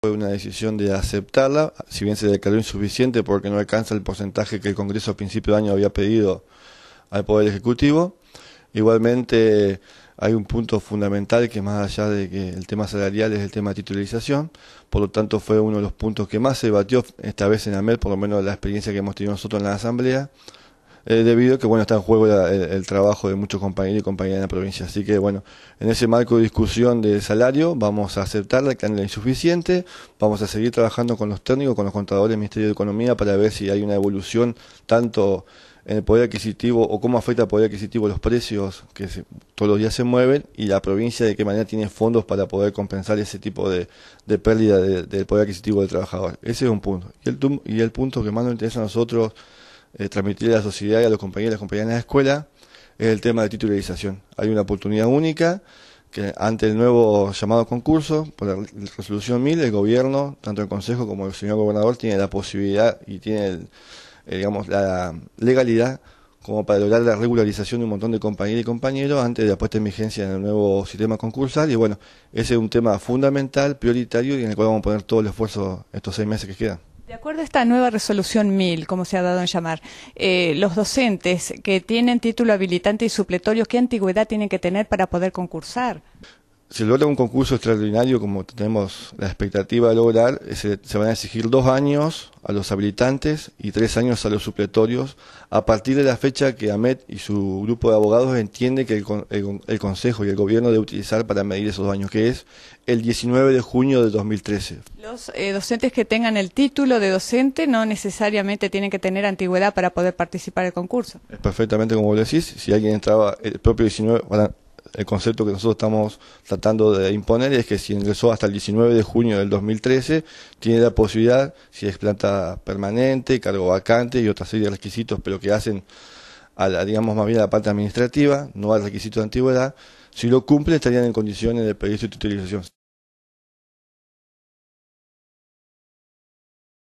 Fue una decisión de aceptarla, si bien se declaró insuficiente porque no alcanza el porcentaje que el Congreso a principio de año había pedido al Poder Ejecutivo. Igualmente hay un punto fundamental que más allá de que el tema salarial es el tema de titularización, por lo tanto fue uno de los puntos que más se debatió esta vez en AMEL, por lo menos la experiencia que hemos tenido nosotros en la Asamblea, eh, debido a que bueno está en juego el, trabajo de muchos compañeros y compañeras de la provincia. Así que bueno, en ese marco de discusión de salario vamos a aceptar la es insuficiente, vamos a seguir trabajando con los técnicos, con los contadores del Ministerio de Economía para ver si hay una evolución tanto en el poder adquisitivo o cómo afecta el poder adquisitivo los precios que todos los días se mueven y la provincia de qué manera tiene fondos para poder compensar ese tipo de, pérdida del poder adquisitivo del trabajador. Ese es un punto. Y el, y el punto que más nos interesa a nosotros eh, transmitir a la sociedad y a los compañeros y compañeras de escuela es el tema de titularización. Hay una oportunidad única que ante el nuevo llamado concurso, por la resolución 1000, el gobierno, tanto el Consejo como el señor gobernador, tiene la posibilidad y tiene eh, digamos, la legalidad como para lograr la regularización de un montón de compañeros y compañeros antes de la puesta en vigencia del nuevo sistema concursal. Y bueno, ese es un tema fundamental, prioritario y en el cual vamos a poner todo el esfuerzo estos seis meses que quedan. De acuerdo a esta nueva resolución 1000, como se ha dado en llamar, eh, los docentes que tienen título habilitante y supletorio, ¿qué antigüedad tienen que tener para poder concursar? si logra un concurso extraordinario como tenemos la expectativa de lograr, se, van a exigir dos años a los habilitantes y tres años a los supletorios a partir de la fecha que AMET y su grupo de abogados entiende que el, Consejo y el Gobierno deben utilizar para medir esos años, que es el 19 de junio de 2013. Los eh, docentes que tengan el título de docente no necesariamente tienen que tener antigüedad para poder participar del concurso. perfectamente como lo decís, si alguien entraba el propio 19 el concepto que nosotros estamos tratando de imponer es que si ingresó hasta el 19 de junio del 2013, tiene la posibilidad, si es planta permanente, cargo vacante y otra serie de requisitos, pero que hacen a la, digamos más bien a la parte administrativa, no al requisito de antigüedad, si lo cumple estarían en condiciones de pedir su utilización.